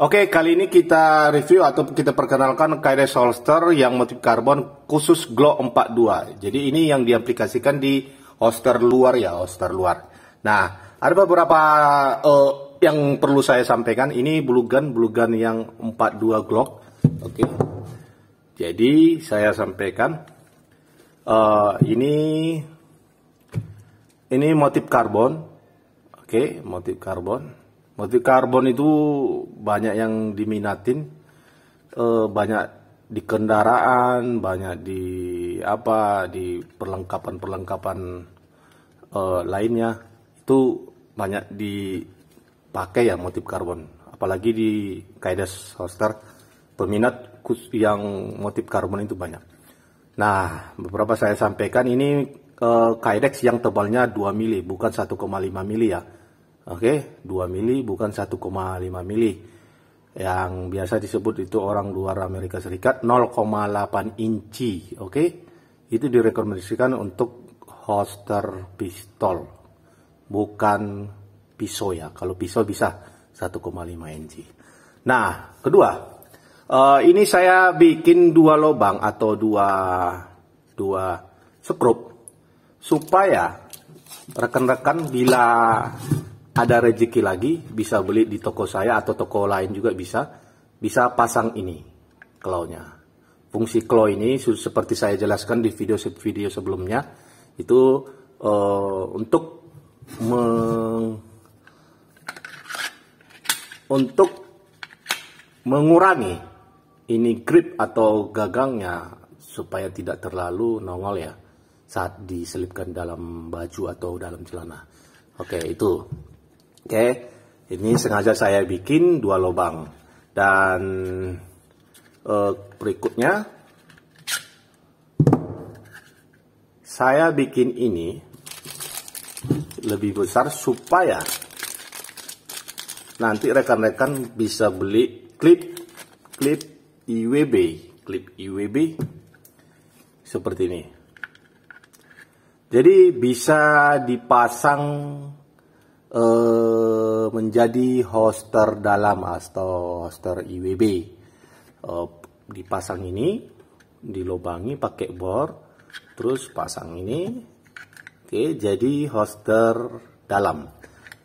Oke, kali ini kita review atau kita perkenalkan Kyrex holster yang motif karbon khusus Glow 42. Jadi ini yang diaplikasikan di holster luar ya, holster luar. Nah, ada beberapa uh, yang perlu saya sampaikan. Ini blue gun, blue gun yang 42 Glock. Oke. Jadi saya sampaikan uh, ini ini motif karbon. Oke, motif karbon. Motif karbon itu banyak yang diminatin, e, banyak di kendaraan, banyak di apa, di perlengkapan-perlengkapan e, lainnya itu banyak dipakai ya motif karbon. Apalagi di Kaides Hoster peminat yang motif karbon itu banyak. Nah, beberapa saya sampaikan ini e, Kaidex yang tebalnya 2 mili, bukan 1,5 mili ya. Oke, okay, 2 mili bukan 1,5 mili. Yang biasa disebut itu orang luar Amerika Serikat 0,8 inci, oke? Okay? Itu direkomendasikan untuk holster pistol. Bukan pisau ya. Kalau pisau bisa 1,5 inci. Nah, kedua, uh, ini saya bikin dua lubang atau dua dua sekrup supaya rekan-rekan bila ada rezeki lagi bisa beli di toko saya atau toko lain juga bisa bisa pasang ini nya. fungsi claw ini seperti saya jelaskan di video-video sebelumnya itu uh, untuk meng, untuk mengurangi ini grip atau gagangnya supaya tidak terlalu nongol ya saat diselipkan dalam baju atau dalam celana oke itu Oke, okay. ini sengaja saya bikin dua lubang. Dan uh, berikutnya, saya bikin ini lebih besar supaya nanti rekan-rekan bisa beli klip klip IWB klip IWB seperti ini jadi bisa dipasang uh, menjadi hoster dalam atau hoster IWB. Uh, eh, dipasang ini, dilobangi pakai bor, terus pasang ini. Oke, okay, jadi hoster dalam.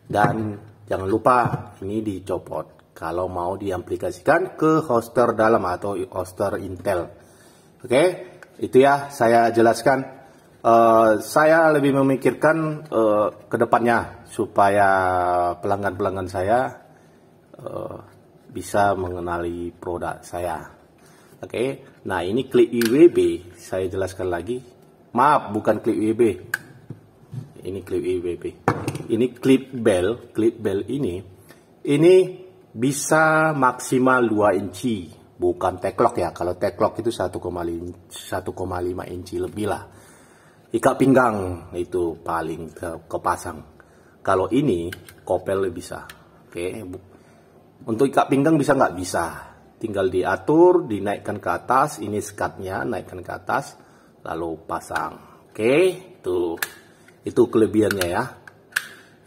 Dan jangan lupa ini dicopot kalau mau diaplikasikan ke hoster dalam atau hoster Intel. Oke, okay, itu ya saya jelaskan. Eh, saya lebih memikirkan uh, ke depannya supaya pelanggan-pelanggan saya uh, bisa mengenali produk saya. Oke, okay. nah ini klik IWB. saya jelaskan lagi. Maaf, bukan klik IWB. Ini klik IWB. Ini klip bell, Klip bell ini, ini bisa maksimal 2 inci, bukan teklok ya. Kalau teklok itu 1,5 inci lebih lah ikat pinggang itu paling ke kepasang kalau ini kopel bisa oke iya, untuk ikat pinggang bisa nggak bisa tinggal diatur dinaikkan ke atas ini sekatnya naikkan ke atas lalu pasang oke tuh itu kelebihannya ya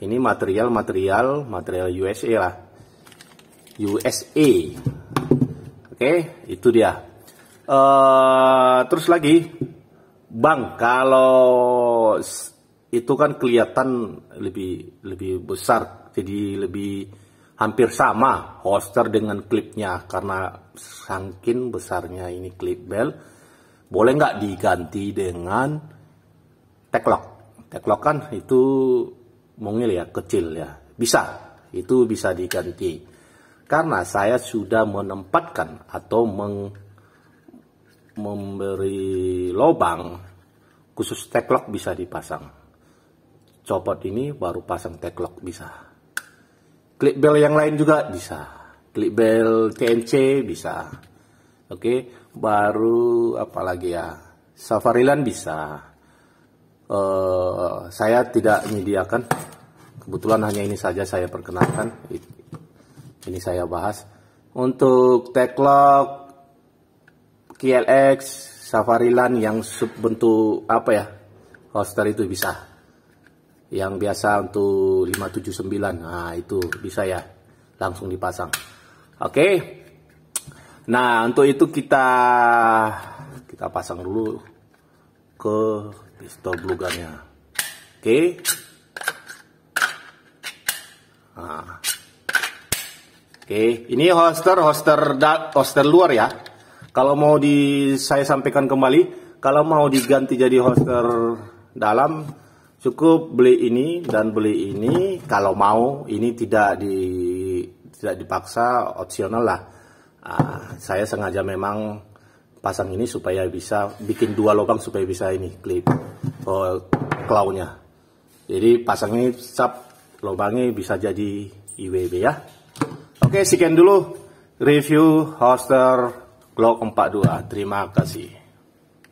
ini material material material USA lah USA oke itu dia uh, terus lagi Bang, kalau itu kan kelihatan lebih lebih besar, jadi lebih hampir sama poster dengan klipnya karena sangkin besarnya ini clip belt. Boleh nggak diganti dengan teklok? Teklok kan itu mungil ya, kecil ya. Bisa, itu bisa diganti. Karena saya sudah menempatkan atau meng memberi lobang khusus teklok bisa dipasang. Copot ini baru pasang teklok bisa. klik bel yang lain juga bisa. klik bel CNC bisa. Oke, okay. baru apalagi lagi ya? Safarilan bisa. Uh, saya tidak menyediakan. Kebetulan hanya ini saja saya perkenalkan. Ini saya bahas. Untuk teklok KLX, Safarilan yang sub bentuk apa ya? Hoster itu bisa. Yang biasa untuk 579. Nah, itu bisa ya. Langsung dipasang. Oke. Okay. Nah, untuk itu kita kita pasang dulu ke pistol blugannya Oke. Okay. Nah. Oke, okay. ini holster holster da, holster luar ya. Kalau mau di saya sampaikan kembali, kalau mau diganti jadi holster dalam cukup beli ini dan beli ini kalau mau ini tidak di tidak dipaksa opsional lah. Uh, saya sengaja memang pasang ini supaya bisa bikin dua lubang supaya bisa ini klip oh, klaunya. Jadi pasang ini cap lubangnya bisa jadi IWB ya. Oke, sekian dulu review holster Glock 42. Terima kasih.